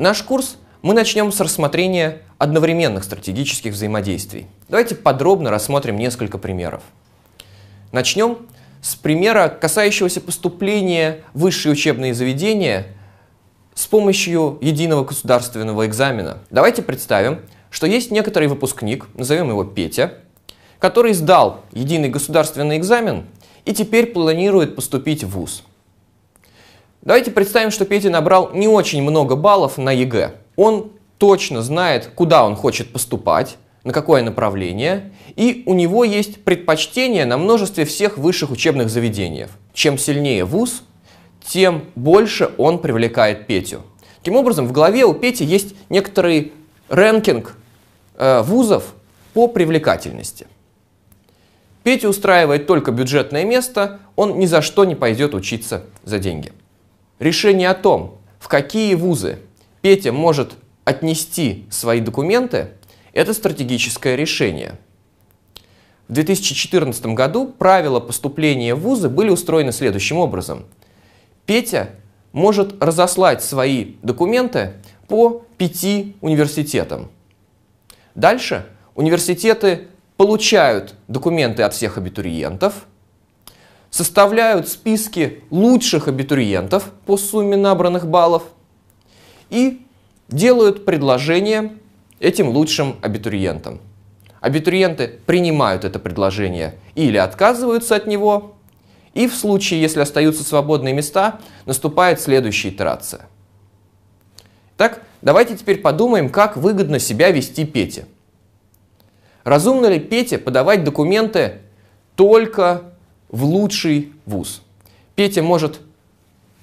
Наш курс мы начнем с рассмотрения одновременных стратегических взаимодействий. Давайте подробно рассмотрим несколько примеров. Начнем с примера, касающегося поступления в высшие учебные заведения с помощью единого государственного экзамена. Давайте представим, что есть некоторый выпускник, назовем его Петя, который сдал единый государственный экзамен и теперь планирует поступить в ВУЗ. Давайте представим, что Петя набрал не очень много баллов на ЕГЭ. Он точно знает, куда он хочет поступать, на какое направление, и у него есть предпочтение на множестве всех высших учебных заведений. Чем сильнее вуз, тем больше он привлекает Петю. Таким образом, в голове у Пети есть некоторый рэнкинг э, вузов по привлекательности. Петя устраивает только бюджетное место, он ни за что не пойдет учиться за деньги. Решение о том, в какие вузы Петя может отнести свои документы, это стратегическое решение. В 2014 году правила поступления в вузы были устроены следующим образом. Петя может разослать свои документы по пяти университетам. Дальше университеты получают документы от всех абитуриентов – составляют списки лучших абитуриентов по сумме набранных баллов и делают предложение этим лучшим абитуриентам. Абитуриенты принимают это предложение или отказываются от него, и в случае, если остаются свободные места, наступает следующая итерация. Так, давайте теперь подумаем, как выгодно себя вести Пете. Разумно ли Пете подавать документы только в лучший вуз. Петя может,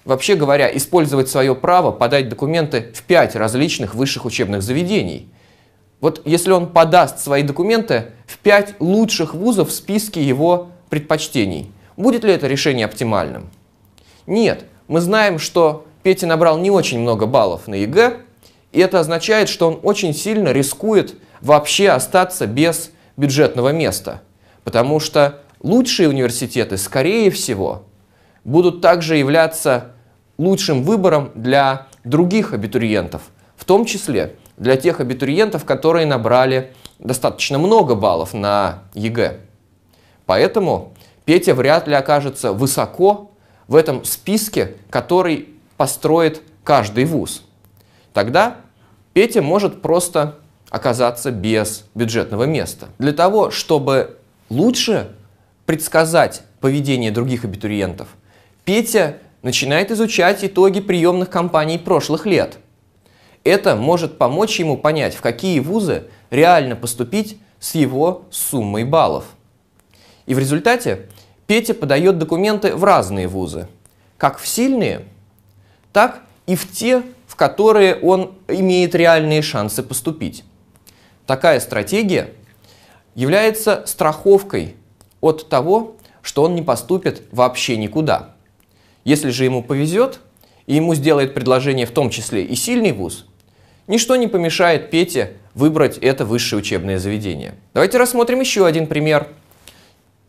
вообще говоря, использовать свое право подать документы в пять различных высших учебных заведений. Вот если он подаст свои документы в пять лучших вузов в списке его предпочтений, будет ли это решение оптимальным? Нет, мы знаем, что Петя набрал не очень много баллов на ЕГЭ, и это означает, что он очень сильно рискует вообще остаться без бюджетного места, потому что лучшие университеты, скорее всего, будут также являться лучшим выбором для других абитуриентов, в том числе для тех абитуриентов, которые набрали достаточно много баллов на ЕГЭ. Поэтому Петя вряд ли окажется высоко в этом списке, который построит каждый вуз. Тогда Петя может просто оказаться без бюджетного места. Для того, чтобы лучше предсказать поведение других абитуриентов, Петя начинает изучать итоги приемных кампаний прошлых лет. Это может помочь ему понять, в какие вузы реально поступить с его суммой баллов. И в результате Петя подает документы в разные вузы, как в сильные, так и в те, в которые он имеет реальные шансы поступить. Такая стратегия является страховкой от того, что он не поступит вообще никуда. Если же ему повезет, и ему сделает предложение в том числе и сильный вуз, ничто не помешает Пете выбрать это высшее учебное заведение. Давайте рассмотрим еще один пример.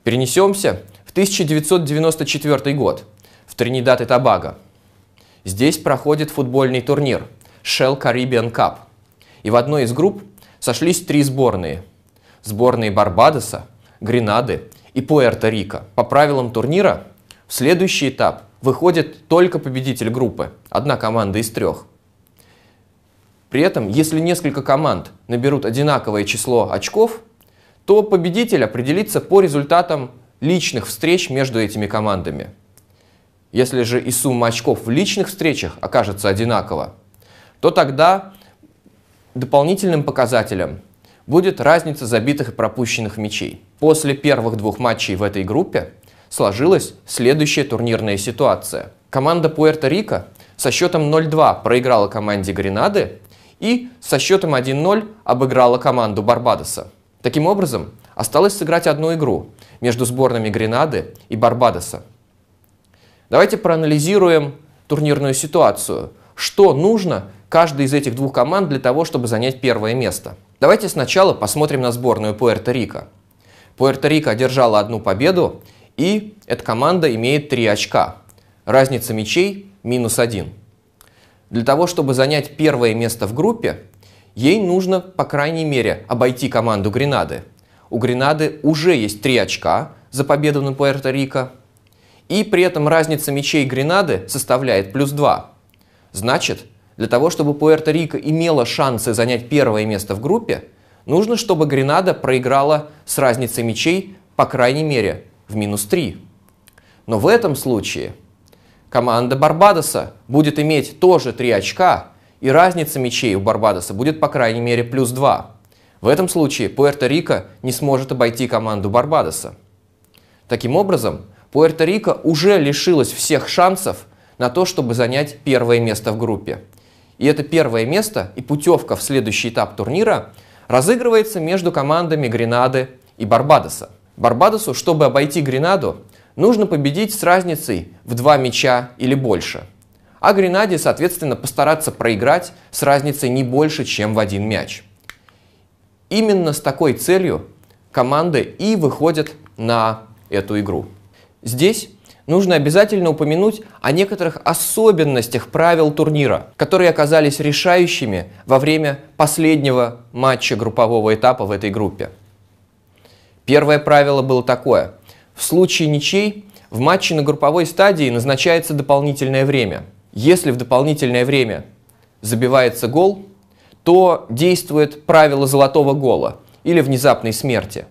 Перенесемся в 1994 год в Тринидад и Тобаго. Здесь проходит футбольный турнир Shell Caribbean Cup. И в одной из групп сошлись три сборные. Сборные Барбадоса, Гренады и Пуэрто-Рико. По правилам турнира в следующий этап выходит только победитель группы, одна команда из трех. При этом, если несколько команд наберут одинаковое число очков, то победитель определится по результатам личных встреч между этими командами. Если же и сумма очков в личных встречах окажется одинакова, то тогда дополнительным показателем будет разница забитых и пропущенных мячей. После первых двух матчей в этой группе сложилась следующая турнирная ситуация. Команда Пуэрто-Рико со счетом 0-2 проиграла команде Гренады и со счетом 1-0 обыграла команду Барбадоса. Таким образом, осталось сыграть одну игру между сборными Гренады и Барбадоса. Давайте проанализируем турнирную ситуацию. Что нужно каждой из этих двух команд для того, чтобы занять первое место – Давайте сначала посмотрим на сборную Пуэрто-Рико. Пуэрто-Рико одержала одну победу, и эта команда имеет три очка. Разница мячей минус один. Для того, чтобы занять первое место в группе, ей нужно, по крайней мере, обойти команду Гренады. У Гренады уже есть три очка за победу на Пуэрто-Рико, и при этом разница мячей Гренады составляет плюс два. Значит, для того, чтобы Пуэрто-Рико имела шансы занять первое место в группе, нужно, чтобы Гренада проиграла с разницей мячей, по крайней мере, в минус 3. Но в этом случае команда Барбадоса будет иметь тоже 3 очка, и разница мячей у Барбадоса будет по крайней мере плюс 2. В этом случае Пуэрто-Рико не сможет обойти команду Барбадоса. Таким образом, Пуэрто-Рико уже лишилась всех шансов на то, чтобы занять первое место в группе. И это первое место и путевка в следующий этап турнира разыгрывается между командами Гренады и Барбадоса. Барбадосу, чтобы обойти Гренаду, нужно победить с разницей в два мяча или больше. А Гренаде, соответственно, постараться проиграть с разницей не больше, чем в один мяч. Именно с такой целью команды и выходят на эту игру. Здесь нужно обязательно упомянуть о некоторых особенностях правил турнира, которые оказались решающими во время последнего матча группового этапа в этой группе. Первое правило было такое. В случае ничей в матче на групповой стадии назначается дополнительное время. Если в дополнительное время забивается гол, то действует правило золотого гола или внезапной смерти.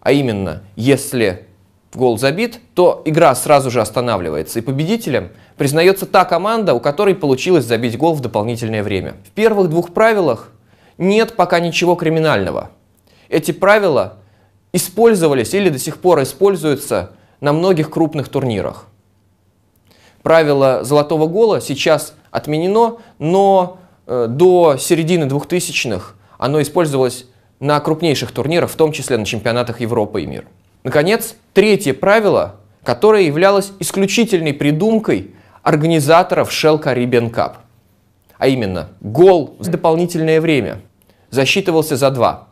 А именно, если гол забит, то игра сразу же останавливается, и победителем признается та команда, у которой получилось забить гол в дополнительное время. В первых двух правилах нет пока ничего криминального. Эти правила использовались или до сих пор используются на многих крупных турнирах. Правило золотого гола сейчас отменено, но э, до середины 2000-х оно использовалось на крупнейших турнирах, в том числе на чемпионатах Европы и мира. Наконец, третье правило, которое являлось исключительной придумкой организаторов Shell Caribbean Cup. А именно, гол в дополнительное время засчитывался за два.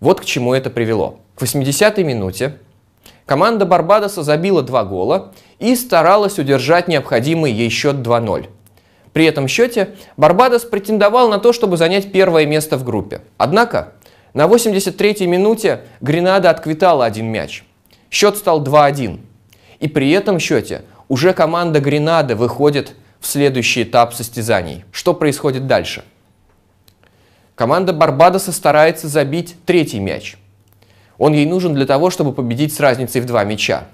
Вот к чему это привело. К 80-й минуте команда Барбадоса забила два гола и старалась удержать необходимый ей счет 2-0. При этом счете Барбадос претендовал на то, чтобы занять первое место в группе. Однако на 83-й минуте Гренада отквитала один мяч. Счет стал 2-1. И при этом счете уже команда Гренады выходит в следующий этап состязаний. Что происходит дальше? Команда Барбадоса старается забить третий мяч. Он ей нужен для того, чтобы победить с разницей в два мяча.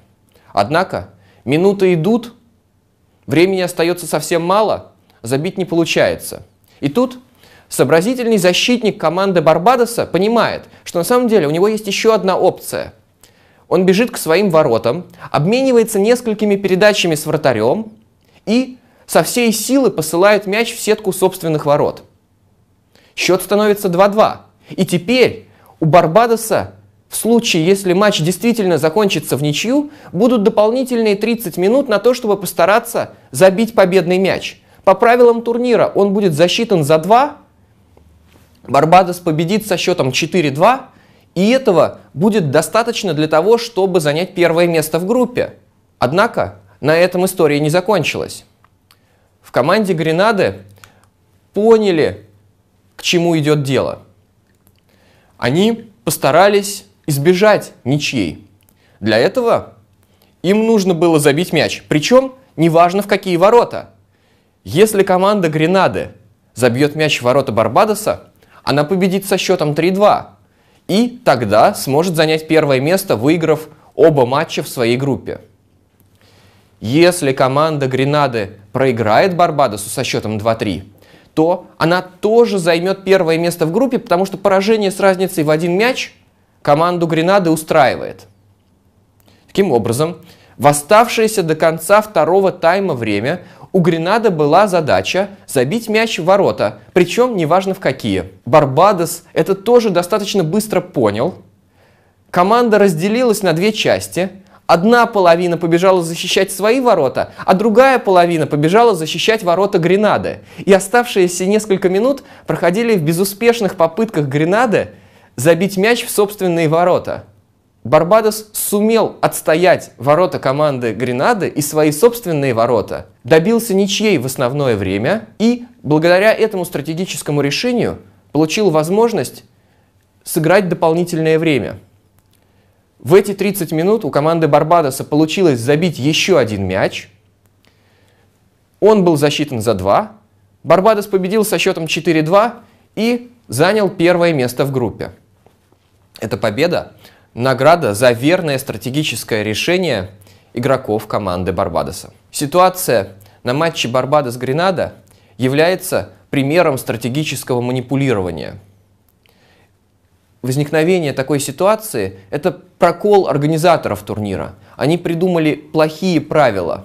Однако минуты идут, времени остается совсем мало, забить не получается. И тут Сообразительный защитник команды Барбадоса понимает, что на самом деле у него есть еще одна опция. Он бежит к своим воротам, обменивается несколькими передачами с вратарем и со всей силы посылает мяч в сетку собственных ворот. Счет становится 2-2. И теперь у Барбадоса в случае, если матч действительно закончится в ничью, будут дополнительные 30 минут на то, чтобы постараться забить победный мяч. По правилам турнира он будет засчитан за 2, Барбадос победит со счетом 4-2, и этого будет достаточно для того, чтобы занять первое место в группе. Однако на этом история не закончилась. В команде Гренады поняли, к чему идет дело. Они постарались избежать ничьей. Для этого им нужно было забить мяч, причем неважно в какие ворота. Если команда Гренады забьет мяч в ворота Барбадоса, она победит со счетом 3-2. И тогда сможет занять первое место, выиграв оба матча в своей группе. Если команда Гренады проиграет Барбадосу со счетом 2-3, то она тоже займет первое место в группе, потому что поражение с разницей в один мяч команду Гренады устраивает. Таким образом, в оставшееся до конца второго тайма время у Гренада была задача забить мяч в ворота, причем неважно в какие. Барбадос это тоже достаточно быстро понял. Команда разделилась на две части. Одна половина побежала защищать свои ворота, а другая половина побежала защищать ворота Гренады. И оставшиеся несколько минут проходили в безуспешных попытках Гренады забить мяч в собственные ворота. Барбадос сумел отстоять ворота команды Гренады и свои собственные ворота, добился ничьей в основное время и благодаря этому стратегическому решению получил возможность сыграть дополнительное время. В эти 30 минут у команды Барбадоса получилось забить еще один мяч. Он был засчитан за 2. Барбадос победил со счетом 4-2 и занял первое место в группе. Эта победа Награда за верное стратегическое решение игроков команды Барбадоса. Ситуация на матче Барбадос-Гренада является примером стратегического манипулирования. Возникновение такой ситуации – это прокол организаторов турнира. Они придумали плохие правила.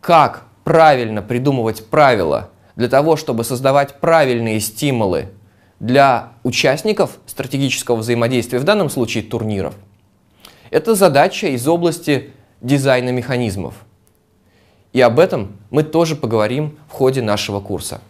Как правильно придумывать правила для того, чтобы создавать правильные стимулы для участников стратегического взаимодействия, в данном случае турниров. Это задача из области дизайна механизмов. И об этом мы тоже поговорим в ходе нашего курса.